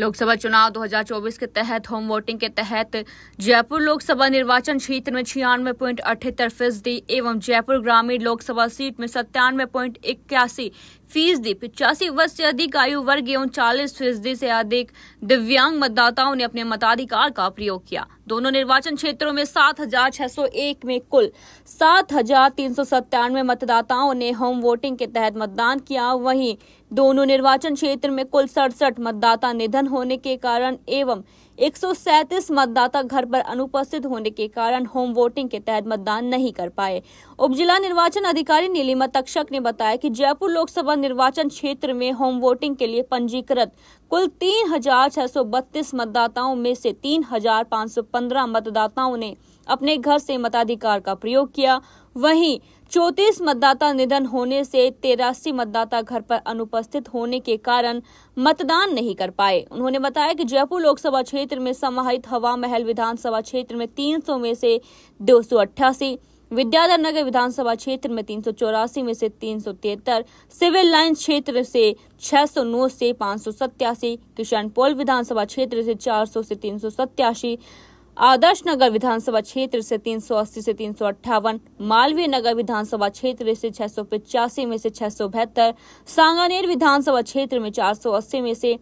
लोकसभा चुनाव 2024 के तहत होम वोटिंग के तहत जयपुर लोकसभा निर्वाचन क्षेत्र में छियानवे प्वाइंट अठहत्तर फीसदी एवं जयपुर ग्रामीण लोकसभा सीट में सत्तानवे प्वाइंट इक्यासी फीसदी पिचासी वर्ष से अधिक आयु वर्ग एवं चालीस फीसदी से अधिक दिव्यांग मतदाताओं ने अपने मताधिकार का प्रयोग किया दोनों निर्वाचन क्षेत्रों में 7,601 में कुल सात मतदाताओं ने होम वोटिंग के तहत मतदान किया वहीं दोनों निर्वाचन क्षेत्र में कुल सड़सठ मतदाता निधन होने के कारण एवं 137 मतदाता घर पर अनुपस्थित होने के कारण होम वोटिंग के तहत मतदान नहीं कर पाए उप जिला निर्वाचन अधिकारी नीलिमा तक्षक ने बताया कि जयपुर लोकसभा निर्वाचन क्षेत्र में होम वोटिंग के लिए पंजीकृत कुल तीन मतदाताओं में से तीन मतदाताओं ने अपने घर से मताधिकार का प्रयोग किया वहीं चौतीस मतदाता निधन होने से तेरासी मतदाता घर पर अनुपस्थित होने के कारण मतदान नहीं कर पाए उन्होंने बताया कि जयपुर लोकसभा क्षेत्र में समाहित हवा महल विधानसभा क्षेत्र में 300 में से दो विद्याधर नगर विधानसभा क्षेत्र में तीन में से तीन सिविल लाइन क्षेत्र से 609 से पांच किशन पोल विधानसभा क्षेत्र से चार से तीन आदर्श नगर विधानसभा क्षेत्र से 380 से तीन मालवीय नगर विधानसभा क्षेत्र से छह में से छह सौ बहत्तर सांगानेर विधानसभा क्षेत्र में 480 में से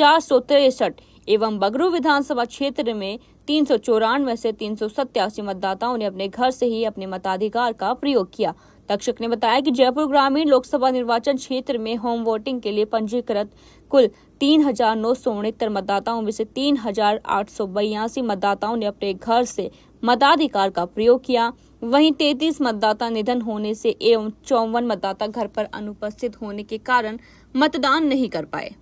चार एवं बगरू विधानसभा क्षेत्र में तीन चौरानवे से तीन मतदाताओं ने अपने घर से ही अपने मताधिकार का प्रयोग किया तक्षक ने बताया कि जयपुर ग्रामीण लोकसभा निर्वाचन क्षेत्र में होम वोटिंग के लिए पंजीकृत कुल तीन हजार नौ सौ उनहत्तर मतदाताओं में से तीन हजार आठ सौ बयासी मतदाताओं ने अपने घर से मताधिकार का प्रयोग किया वहीं तैतीस मतदाता निधन होने से एवं चौवन मतदाता घर पर अनुपस्थित होने के कारण मतदान नहीं कर पाए